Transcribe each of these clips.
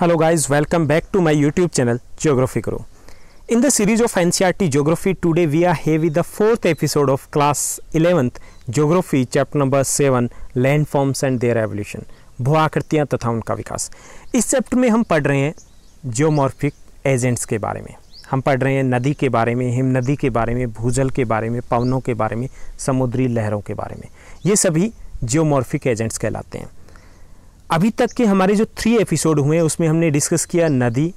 Hello guys welcome back to my YouTube channel geography करो in the series of NCERT geography today we are here with the fourth episode of class eleventh geography chapter number seven landforms and their evolution भू आकृतियाँ तथा उनका विकास इस chapter में हम पढ़ रहे हैं जियोमॉर्फिक एजेंट्स के बारे में हम पढ़ रहे हैं नदी के बारे में हिम नदी के बारे में भूजल के बारे में पवनों के बारे में समुद्री लहरों के बारे में ये सभी जियोमॉर्फिक एजेंट्स कहलाते हैं अभी तक के हमारे जो थ्री एपिसोड हुए उसमें हमने डिस्कस किया नदी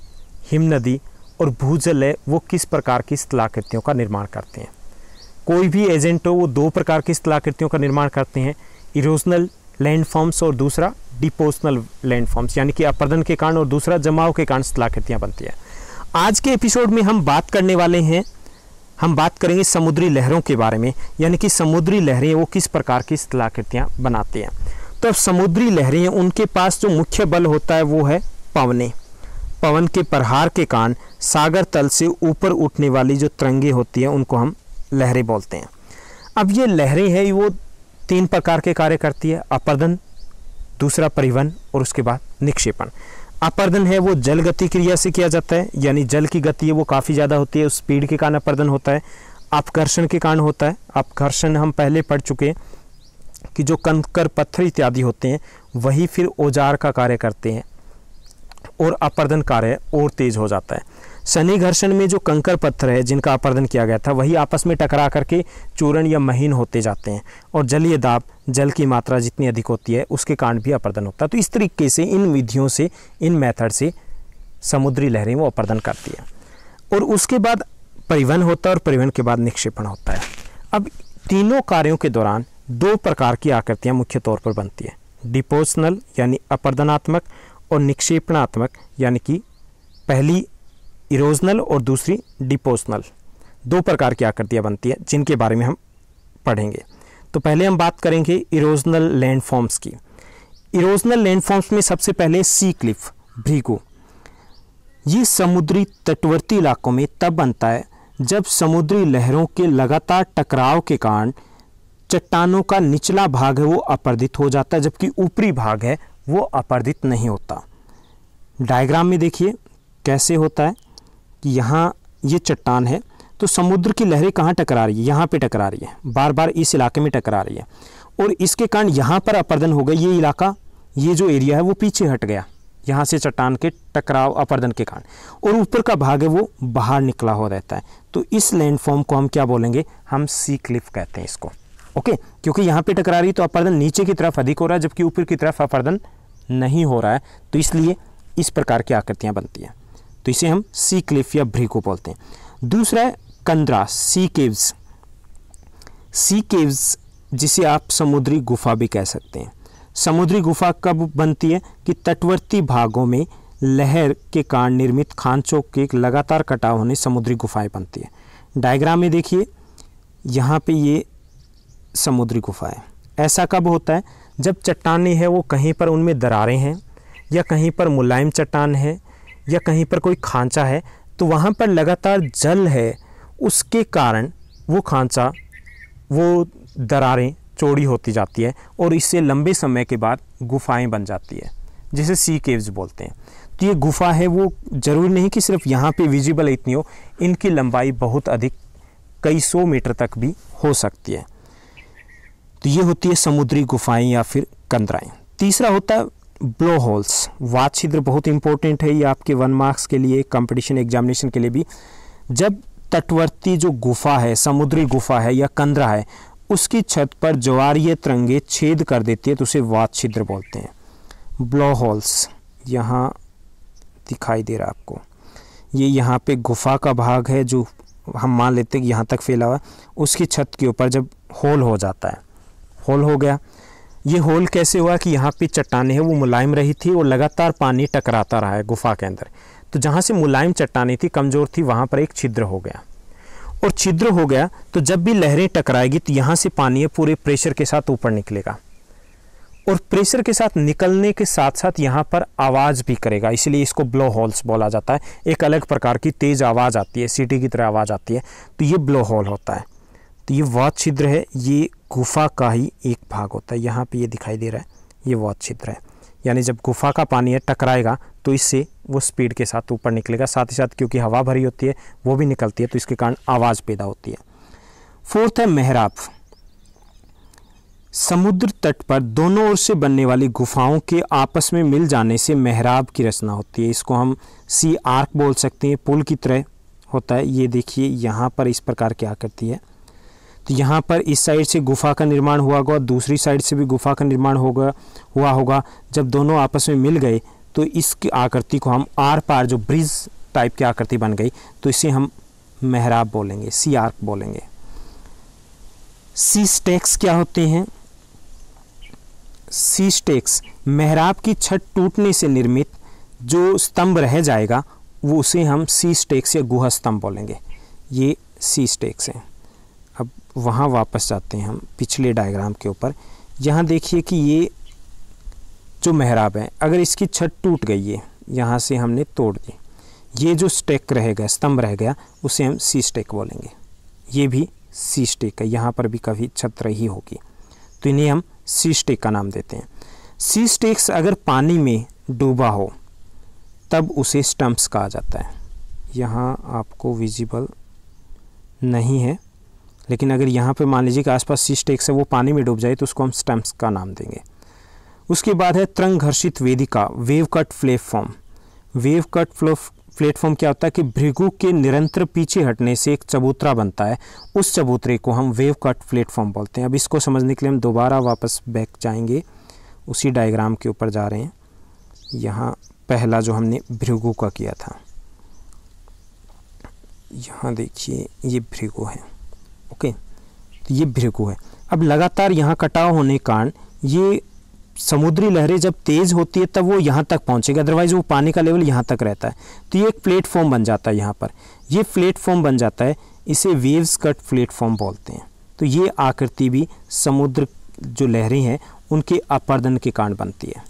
हिम नदी और भूजल है वो किस प्रकार की स्थलाकृतियों का निर्माण करते हैं कोई भी एजेंट हो वो दो प्रकार की स्थलाकृतियों का निर्माण करते हैं इरोजनल लैंडफॉर्म्स और दूसरा डिपोजनल लैंडफॉर्म्स यानी कि अपर्दन के कारण और दूसरा जमाव के कारण स्थलाकृतियाँ बनती हैं आज के एपिसोड में हम बात करने वाले हैं हम बात करेंगे समुद्री लहरों के बारे में यानी कि समुद्री लहरें वो किस प्रकार की स्थलाकृतियाँ बनाते हैं तब समुद्री लहरें उनके पास जो मुख्य बल होता है वो है पवने पवन के प्रहार के कारण सागर तल से ऊपर उठने वाली जो तरंगे होती हैं उनको हम लहरें बोलते हैं अब ये लहरें हैं वो तीन प्रकार के कार्य करती है अपर्दन दूसरा परिवहन और उसके बाद निक्षेपण अपर्दन है वो जल गति क्रिया से किया जाता है यानी जल की गति है वो काफ़ी ज़्यादा होती है उस स्पीड के कारण अपर्दन होता है अपकर्षण के कारण होता है अपकर्षण हम पहले पढ़ चुके हैं कि जो कंकर पत्थर इत्यादि होते हैं वही फिर औजार का कार्य करते हैं और अपर्दन कार्य और तेज हो जाता है शनि घर्षण में जो कंकर पत्थर है जिनका अपर्दन किया गया था वही आपस में टकरा करके चूर्ण या महीन होते जाते हैं और जलीय दाब जल की मात्रा जितनी अधिक होती है उसके कारण भी अपर्दन होता है तो इस तरीके से इन विधियों से इन मेथड से समुद्री लहरें वो अपर्दन करती है और उसके बाद परिवहन होता है और परिवहन के बाद निक्षेपण होता है अब तीनों कार्यों के दौरान दो प्रकार की आकृतियाँ मुख्य तौर पर बनती हैं डिपोजनल यानी अपर्दनात्मक और निक्षेपणात्मक यानी कि पहली इरोजनल और दूसरी डिपोजनल दो प्रकार की आकृतियाँ बनती हैं जिनके बारे में हम पढ़ेंगे तो पहले हम बात करेंगे इरोजनल लैंडफॉर्म्स की इरोजनल लैंडफॉर्म्स में सबसे पहले सी क्लिफ भ्रीगो ये समुद्री तटवर्ती इलाकों में तब बनता है जब समुद्री लहरों के लगातार टकराव के कारण चट्टानों का निचला भाग है वो अपर्दित हो जाता है जबकि ऊपरी भाग है वो अपर्दित नहीं होता डायग्राम में देखिए कैसे होता है कि यहाँ ये चट्टान है तो समुद्र की लहरें कहाँ टकरा रही है यहाँ पे टकरा रही है बार बार इस इलाके में टकरा रही है और इसके कारण यहाँ पर अपर्दन हो गई ये इलाका ये जो एरिया है वो पीछे हट गया यहाँ से चट्टान के टकराव अपर्दन के कारण और ऊपर का भाग है वो बाहर निकला हो रहता है तो इस लैंडफॉर्म को हम क्या बोलेंगे हम सी क्लिफ कहते हैं इसको ओके क्योंकि यहाँ पे टकरा रही तो अपर्दन नीचे की तरफ अधिक हो रहा है जबकि ऊपर की तरफ अपर्दन नहीं हो रहा है तो इसलिए इस प्रकार की आकृतियाँ बनती हैं तो इसे हम सी क्लिफ या को बोलते हैं दूसरा है कंद्रा सी केव्स सी केव्स जिसे आप समुद्री गुफा भी कह सकते हैं समुद्री गुफा कब बनती है कि तटवर्ती भागों में लहर के कारण निर्मित खांचों के लगातार कटाव होने समुद्री गुफाएं बनती है डायग्राम में देखिए यहाँ पे ये समुद्री गुफाएं ऐसा कब होता है जब चट्टाने हैं वो कहीं पर उनमें दरारें हैं या कहीं पर मुलायम चट्टान है या कहीं पर कोई खांचा है तो वहाँ पर लगातार जल है उसके कारण वो खांचा वो दरारें चौड़ी होती जाती है और इससे लंबे समय के बाद गुफाएं बन जाती है जिसे सी केव्स बोलते हैं तो ये गुफा है वो ज़रूरी नहीं कि सिर्फ यहाँ पे विजिबल इतनी हो इनकी लंबाई बहुत अधिक कई सौ मीटर तक भी हो सकती है तो ये होती है समुद्री गुफाएं या फिर कंदराएं तीसरा होता है ब्लो होल्स वात छिद्र बहुत इंपॉर्टेंट है ये आपके वन मार्क्स के लिए कंपटीशन एग्जामिनेशन के लिए भी जब तटवर्ती जो गुफा है समुद्री गुफा है या कंदरा है उसकी छत पर ज्वारीय तिरंगे छेद कर देती है तो उसे वाद छिद्र बोलते हैं ब्लो होल्स यहाँ दिखाई दे रहा है आपको ये यहाँ पे गुफा का भाग है जो हम मान लेते हैं कि यहाँ तक फैला हुआ उसकी छत के ऊपर जब होल हो जाता है होल हो गया ये होल कैसे हुआ कि यहाँ पे चट्टाने हैं वो मुलायम रही थी और लगातार पानी टकराता रहा है गुफा के अंदर तो जहाँ से मुलायम चट्टाने थी कमज़ोर थी वहाँ पर एक छिद्र हो गया और छिद्र हो गया तो जब भी लहरें टकराएगी तो यहाँ से पानी पूरे प्रेशर के साथ ऊपर निकलेगा और प्रेशर के साथ निकलने के साथ साथ यहाँ पर आवाज़ भी करेगा इसलिए इसको ब्लो होल्स बोला जाता है एक अलग प्रकार की तेज़ आवाज़ आती है सीटी की तरह आवाज़ आती है तो ये ब्लो होल होता है तो ये वात छिद्र है ये गुफा का ही एक भाग होता है यहाँ पे ये दिखाई दे रहा है ये वात छिद्र है यानी जब गुफा का पानी है टकराएगा तो इससे वो स्पीड के साथ ऊपर निकलेगा साथ ही साथ क्योंकि हवा भरी होती है वो भी निकलती है तो इसके कारण आवाज़ पैदा होती है फोर्थ है मेहराब समुद्र तट पर दोनों ओर से बनने वाली गुफाओं के आपस में मिल जाने से मेहराब की रचना होती है इसको हम सी आर्क बोल सकते हैं पुल की तरह होता है ये देखिए यहाँ पर इस प्रकार की आकृति है तो यहाँ पर इस साइड से गुफा का निर्माण हुआ होगा दूसरी साइड से भी गुफा का निर्माण होगा हुआ होगा जब दोनों आपस में मिल गए तो इसकी आकृति को हम आर पार जो ब्रिज टाइप की आकृति बन गई तो इसे हम मेहराब बोलेंगे सी आर्क बोलेंगे सी स्टेक्स क्या होते हैं सी स्टेक्स मेहराब की छत टूटने से निर्मित जो स्तंभ रह जाएगा वो उसे हम सी स्टेक्स या गुहा स्तंभ बोलेंगे ये सी स्टेक्स हैं वहाँ वापस जाते हैं हम पिछले डायग्राम के ऊपर यहाँ देखिए कि ये जो मेहराब है अगर इसकी छत टूट गई है यहाँ से हमने तोड़ दी ये जो स्टेक रह गया स्तंभ रह गया उसे हम सी स्टेक बोलेंगे ये भी सी स्टेक है यहाँ पर भी कभी छत रही होगी तो इन्हें हम सी स्टेक का नाम देते हैं सी स्टेक्स अगर पानी में डूबा हो तब उसे स्टम्प्स कहा जाता है यहाँ आपको विजिबल नहीं है लेकिन अगर यहाँ पे मान लीजिए कि आसपास सी स्टेक्स है वो पानी में डूब जाए तो उसको हम स्टम्प्स का नाम देंगे उसके बाद है त्रंग घर्षित वेदिका wave cut platform wave cut platform क्या होता है कि भृगु के निरंतर पीछे हटने से एक चबूतरा बनता है उस चबूतरे को हम वेव कट प्लेटफॉर्म बोलते हैं अब इसको समझने के लिए हम दोबारा वापस बैक जाएंगे उसी डायग्राम के ऊपर जा रहे हैं यहाँ पहला जो हमने भृगु का किया था यहाँ देखिए ये भृगु है ओके तो ये भ्रिकु है अब लगातार यहाँ कटाव होने के कारण ये समुद्री लहरें जब तेज़ होती है तब वो यहाँ तक पहुँचेगी अदरवाइज़ वो पानी का लेवल यहाँ तक रहता है तो ये एक प्लेटफॉर्म बन जाता है यहाँ पर ये प्लेटफॉर्म बन जाता है इसे वेव्स कट प्लेटफॉर्म बोलते हैं तो ये आकृति भी समुद्र जो लहरें हैं उनके अपर्दन के कारण बनती है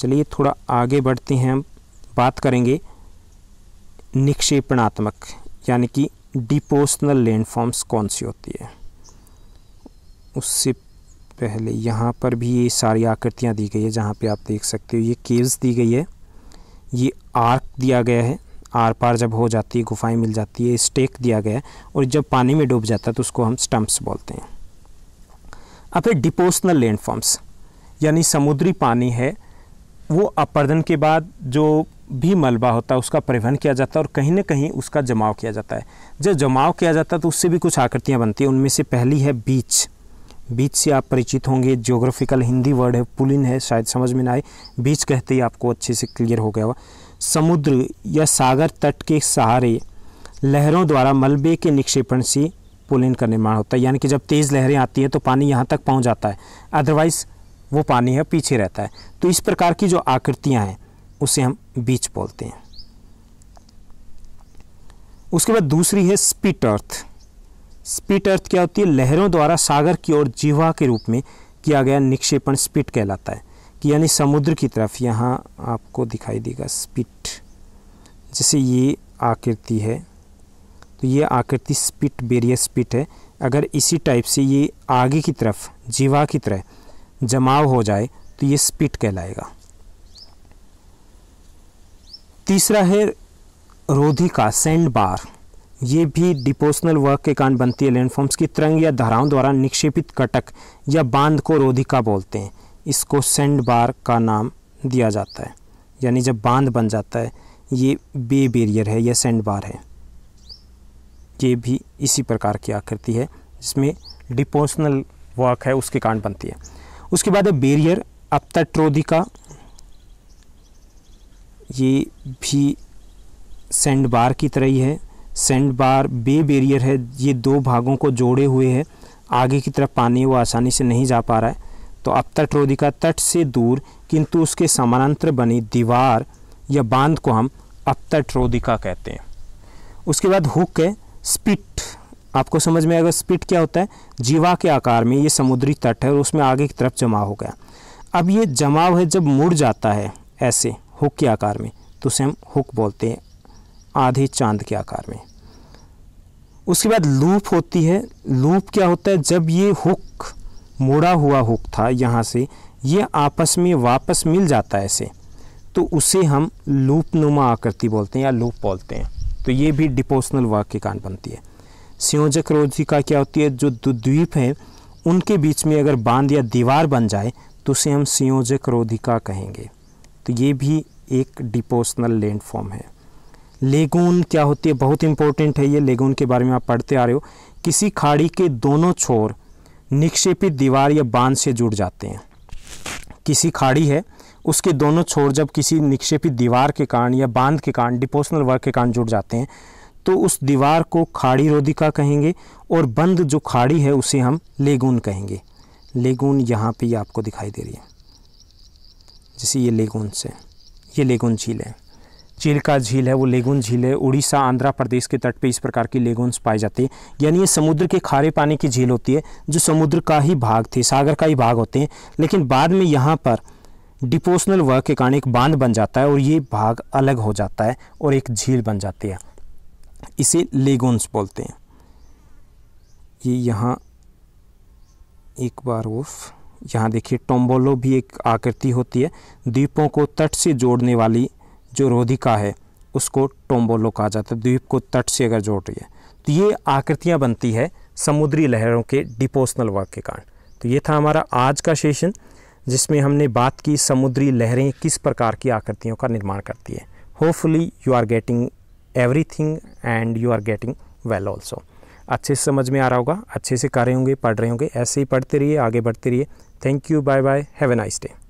चलिए थोड़ा आगे बढ़ते हैं हम बात करेंगे निक्षेपणात्मक यानी कि लैंड लैंडफॉर्म्स कौन सी होती है उससे पहले यहाँ पर भी ये सारी आकृतियाँ दी गई है जहाँ पे आप देख सकते हो ये केव्स दी गई है ये आर्क दिया गया है आर पार जब हो जाती है गुफाएं मिल जाती है स्टेक दिया गया है और जब पानी में डूब जाता है तो उसको हम स्टम्प्स बोलते हैं अब डिपोसनल लैंड फॉर्म्स यानी समुद्री पानी है वो अपर्दन के बाद जो भी मलबा होता है उसका परिवहन किया जाता है और कहीं ना कहीं उसका जमाव किया जाता है जब जमाव किया जाता है तो उससे भी कुछ आकृतियाँ बनती हैं उनमें से पहली है बीच बीच से आप परिचित होंगे जियोग्राफिकल हिंदी वर्ड है पुलिन है शायद समझ में ना आए बीच कहते ही आपको अच्छे से क्लियर हो गया हुआ समुद्र या सागर तट के सहारे लहरों द्वारा मलबे के निक्षेपण से पुलिन का निर्माण होता है यानी कि जब तेज़ लहरें आती हैं तो पानी यहाँ तक पहुँच जाता है अदरवाइज़ वो पानी है पीछे रहता है तो इस प्रकार की जो आकृतियाँ हैं उसे हम बीच बोलते हैं उसके बाद दूसरी है स्पिट अर्थ स्पिट अर्थ क्या होती है लहरों द्वारा सागर की ओर जीवा के रूप में किया गया निक्षेपण स्पिट कहलाता है कि यानी समुद्र की तरफ यहाँ आपको दिखाई देगा स्पिट जैसे ये आकृति है तो ये आकृति स्पिट बेरियर स्पिट है अगर इसी टाइप से ये आगे की तरफ जीवा की तरह जमाव हो जाए तो ये स्पिट कहलाएगा तीसरा है रोधी का सेंड बार ये भी डिपोशनल वर्क के कारण बनती है लैंडफॉर्म्स की तरंग या धाराओं द्वारा निक्षेपित कटक या बांध को रोधिका बोलते हैं इसको सेंड बार का नाम दिया जाता है यानी जब बांध बन जाता है ये बे बेरियर है या सेंड बार है ये भी इसी प्रकार की आकृति है जिसमें डिपोशनल वर्क है उसके कारण बनती है उसके बाद है बेरियर अपतट रोधिका ये भी सेंड बार की तरह ही है सेंड बार बे बेरियर है ये दो भागों को जोड़े हुए है आगे की तरफ पानी वो आसानी से नहीं जा पा रहा है तो अब तटरोधी तट से दूर किंतु उसके समानांतर बनी दीवार या बांध को हम अब तटरोधिका कहते हैं उसके बाद हुक है स्पिट आपको समझ में आएगा स्पिट क्या होता है जीवा के आकार में ये समुद्री तट है और उसमें आगे की तरफ जमा हो गया अब ये जमाव है जब मुड़ जाता है ऐसे हुक के आकार में तो उसे हम हुक बोलते हैं आधे चांद के आकार में उसके बाद लूप होती है लूप क्या होता है जब ये हुक मोड़ा हुआ हुक था यहाँ से ये आपस में वापस मिल जाता है ऐसे तो उसे हम लूप नुमा आकृति बोलते हैं या लूप बोलते हैं तो ये भी डिपोशनल वाक के कारण बनती है संयोजक रोजिका क्या होती है जो द्वीप हैं उनके बीच में अगर बांध या दीवार बन जाए तो उसे हम संयोजक रोधिका कहेंगे तो ये भी एक डिपोशनल लैंड फॉर्म है लेगून क्या होती है बहुत इंपॉर्टेंट है ये लेगून के बारे में आप पढ़ते आ रहे हो किसी खाड़ी के दोनों छोर निक्षेपित दीवार या बांध से जुड़ जाते हैं किसी खाड़ी है उसके दोनों छोर जब किसी निक्षेपित दीवार के कारण या बांध के कारण डिपोशनल वर्क के कारण जुड़ जाते हैं तो उस दीवार को खाड़ी रोधिका कहेंगे और बंद जो खाड़ी है उसे हम लेगून कहेंगे लेगून यहाँ पे आपको दिखाई दे रही है जैसे ये लेगुन से ये लेगुन झील है चिल्का झील है वो लेगुन झील है उड़ीसा आंध्र प्रदेश के तट पे इस प्रकार की लेगुन्स पाए जाते हैं यानी ये समुद्र के खारे पानी की झील होती है जो समुद्र का ही भाग थे सागर का ही भाग होते हैं लेकिन बाद में यहाँ पर डिपोशनल वर्क के कारण एक बांध बन जाता है और ये भाग अलग हो जाता है और एक झील बन जाती है इसे लेगुन्स बोलते हैं ये यहाँ एक बार उफ यहाँ देखिए टोम्बोलो भी एक आकृति होती है द्वीपों को तट से जोड़ने वाली जो रोधिका है उसको टोम्बोलो कहा जाता है द्वीप को तट से अगर जोड़ रही है तो ये आकृतियाँ बनती है समुद्री लहरों के डिपोसनल वर्क के कारण तो ये था हमारा आज का सेशन जिसमें हमने बात की समुद्री लहरें किस प्रकार की आकृतियों का निर्माण करती है hopefully you are getting everything and you are getting well also अच्छे से समझ में आ रहा होगा अच्छे से कर रहे होंगे पढ़ रहे होंगे ऐसे ही पढ़ते रहिए आगे बढ़ते रहिए Thank you. Bye bye. Have a nice day.